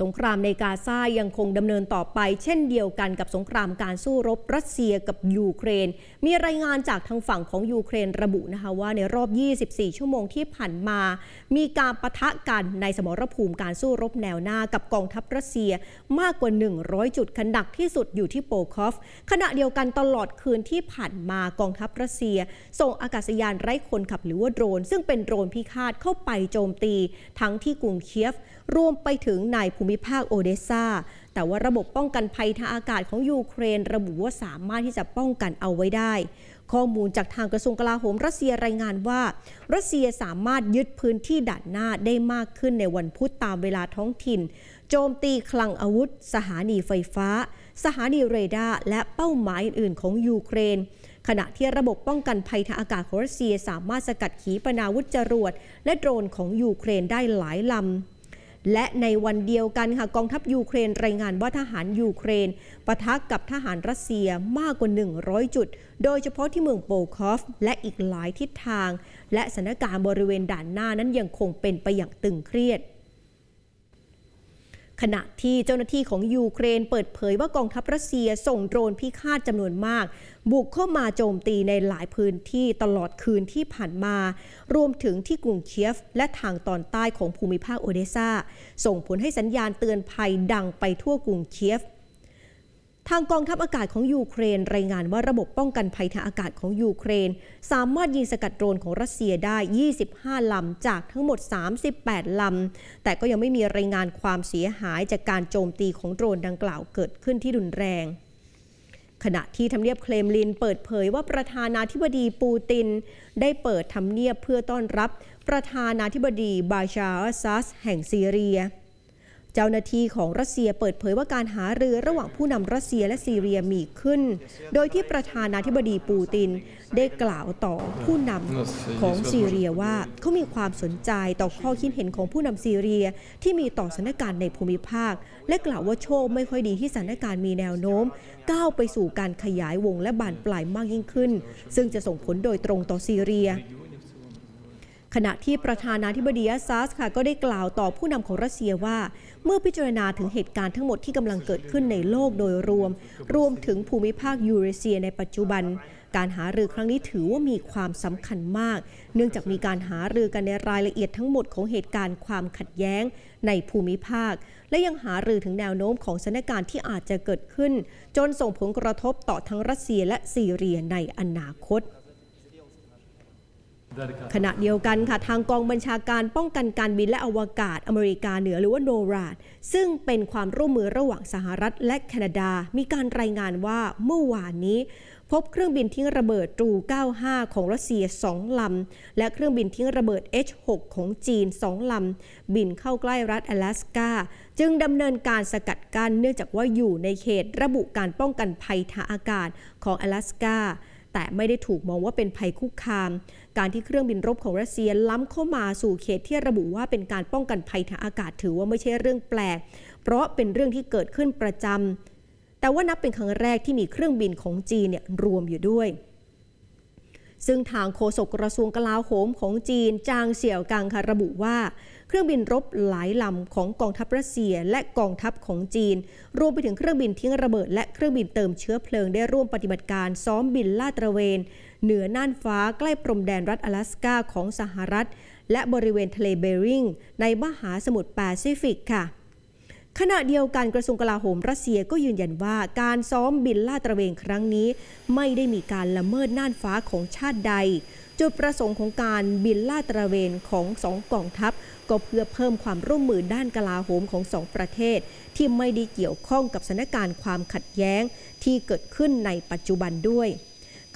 สงครามในกาซายังคงดำเนินต่อไป เช่นเดียวกันกับสงครามการสู้รบรัสเซียกับยูเครน มีรายงานจากทางฝั่งของยูเครนระบุนะคะว่าในรอบ 24 ชั่วโมงที่ผ่านมา มีการประทะกันในสมรภูมิการสู้รบแนวหน้ากับกองทัพรัสเซีย มากกว่า 100 จุดขนักที่สุดอยู่ที่โปคอฟ ขณะเดียวกันตลอดคืนที่ผ่านมากองทัพรัสเซีย ส่งอากาศยานไร้คนขับหรือว่าโดรนซึ่งเป็นโดรนพิฆาตเข้าไปโจมตี ทั้งที่กรุงเคียฟรวมไปถึงในภูมิภาคโอเดสซา แต่ว่าระบบป้องกันภัยทางอากาศของยูเครนระบุว่าสามารถที่จะป้องกันเอาไว้ได้ ข้อมูลจากทางกระทรวงกลาโหม รัสเซียรายงานว่า รัสเซียสามารถยึดพื้นที่ด่านหน้าได้มากขึ้นในวันพุธตามเวลาท้องถิ่น โจมตีคลังอาวุธ สถานีไฟฟ้า สถานีเรดาร์และเป้าหมายอื่นๆของยูเครน ขณะที่ระบบป้องกันภัยทางอากาศของรัสเซียสามารถสกัดขีปนาวุธจรวดและโดรนของยูเครนได้หลายลำและในวันเดียวกัน ค่ะ กองทัพยูเครนรายงานว่าทหารยูเครนปะทะกับทหารรัสเซียมากกว่า 100 จุด โดยเฉพาะที่เมืองโปคอฟและอีกหลายทิศทาง และสถานการณ์บริเวณด่านหน้านั้นยังคงเป็นไปอย่างตึงเครียดขณะที่เจ้าหน้าที่ของยูเครนเปิดเผยว่ากองทัพรัสเซียส่งโดรนพิฆาตจำนวนมาก บุกเข้ามาโจมตีในหลายพื้นที่ตลอดคืนที่ผ่านมา รวมถึงที่กรุงเคียฟและทางตอนใต้ของภูมิภาคโอเดซาส่งผลให้สัญญาณเตือนภัยดังไปทั่วกรุงเคียฟทางกองทัพอากาศของยูเครนรายงานว่าระบบป้องกันภัยทางอากาศของยูเครนสามารถยิงสกัดโดรนของรัสเซียได้ 25 ลำจากทั้งหมด 38 ลำ แต่ก็ยังไม่มีรายงานความเสียหายจากการโจมตีของโดรนดังกล่าวเกิดขึ้นที่รุนแรง ขณะที่ทำเนียบเคลมลินเปิดเผยว่าประธานาธิบดีปูตินได้เปิดทำเนียบเพื่อต้อนรับ ประธานาธิบดี บาชาอัสซัส แห่งซีเรียเจ้าหน้าที่ของรัสเซียเปิดเผยว่าการหารือระหว่างผู้นำรัสเซียและซีเรียมีขึ้น โดยที่ประธานาธิบดีปูตินได้กล่าวต่อผู้นำของซีเรียว่าเขา มีความสนใจต่อข้อคิดเห็นของผู้นำซีเรีย ที่มีต่อสถานการณ์ในภูมิภาค และกล่าวว่าโชคไม่ค่อยดีที่สถานการณ์มีแนวโน้ม ก้าวไปสู่การขยายวงและบานปลายมากยิ่งขึ้น ซึ่งจะส่งผลโดยตรงต่อซีเรียขณะที่ประธานาธิบดีอัสซัสค่ะก็ได้กล่าวต่อผู้นำของรัสเซียว่า เมื่อพิจารณาถึงเหตุการณ์ทั้งหมดที่กำลังเกิดขึ้นในโลกโดยรวม รวมถึงภูมิภาคยูเรเซียในปัจจุบัน การหารือครั้งนี้ถือว่ามีความสำคัญมากเนื่องจากมีการหารือกันในรายละเอียดทั้งหมดของเหตุการณ์ความขัดแย้งในภูมิภาค และยังหารือถึงแนวโน้มของสถานการณ์ที่อาจจะเกิดขึ้นจนส่งผลกระทบต่อทั้งรัสเซียและซีเรียในอนาคตขณะเดียวกันค่ะทางกองบัญชาการป้องกันการบินและอวกาศอเมริกาเหนือหรือว่าโนราดซึ่งเป็นความร่วมมือระหว่างสหรัฐและแคนาดามีการรายงานว่าเมื่อวานนี้พบเครื่องบินทิ้งระเบิดตรู95 ของรัสเซีย 2 ลำและเครื่องบินทิ้งระเบิด H6 ของจีน 2 ลำบินเข้าใกล้รัฐแอลาสกาจึงดำเนินการสกัดกั้นเนื่องจากว่าอยู่ในเขตระบุการป้องกันภัยทางอากาศของแอลาสกาแต่ไม่ได้ถูกมองว่าเป็นภัยคุกคาม การที่เครื่องบินรบของรัสเซียล้ำเข้ามาสู่เขตที่ระบุว่าเป็นการป้องกันภัยทางอากาศถือว่าไม่ใช่เรื่องแปลก เพราะเป็นเรื่องที่เกิดขึ้นประจำ แต่ว่านับเป็นครั้งแรกที่มีเครื่องบินของจีนเนี่ยรวมอยู่ด้วยซึ่งทางโฆษกกระทรวงกลาโหมของจีน จางเสี่ยวกังค่ะระบุว่า เครื่องบินรบหลายลำของกองทัพรัสเซียและกองทัพของจีน รวมไปถึงเครื่องบินทิ้งระเบิดและเครื่องบินเติมเชื้อเพลิงได้ร่วมปฏิบัติการซ้อมบินลาดตระเวนเหนือน่านฟ้าใกล้พรมแดนรัฐ阿拉สกาของสหรัฐ และบริเวณทะเลเบริงในมหาสมุทรแปซิฟิกค่ะขณะเดียวกันกระทรวงกลาโหมรัสเซียก็ยืนยันว่า การซ้อมบินลาดตระเวนครั้งนี้ ไม่ได้มีการละเมิดน่านฟ้าของชาติใด จุดประสงค์ของการบินลาดตระเวนของสองกองทัพก็เพื่อเพิ่มความร่วมมือด้านกลาโหมของสองประเทศ ที่ไม่ได้เกี่ยวข้องกับสถานการณ์ความขัดแย้งที่เกิดขึ้นในปัจจุบันด้วย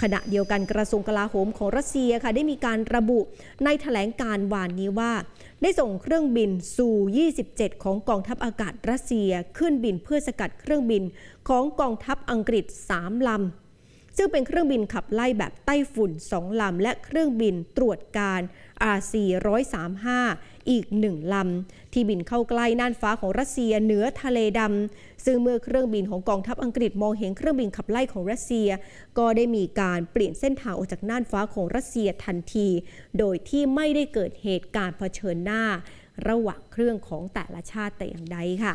ขณะเดียวกันกระทรวงกลาโหมของรัสเซียค่ะได้มีการระบุในถแถลงการวานนี้ว่า ได้ส่งเครื่องบินซู 27 ของกองทัพอากาศรัสเซีย ขึ้นบินเพื่อสกัดเครื่องบินของกองทัพอังกฤษ 3 ลำ ซึ่งเป็นเครื่องบินขับไล่แบบไต้ฝุ่น 2 ลำและเครื่องบินตรวจการ r 4 3 5อีกหนึ่งลำ ที่บินเข้าใกล้น่านฟ้าของรัสเซีย เหนือทะเลดำซึ่งเมื่อเครื่องบินของกองทัพอังกฤษมองเห็นเครื่องบินขับไล่ของรัสเซีย ก็ได้มีการเปลี่ยนเส้นทางออกจากน่านฟ้าของรัสเซียทันที โดยที่ไม่ได้เกิดเหตุการณ์เผชิญหน้า ระหว่างเครื่องของแต่ละชาติแต่อย่างใดค่ะ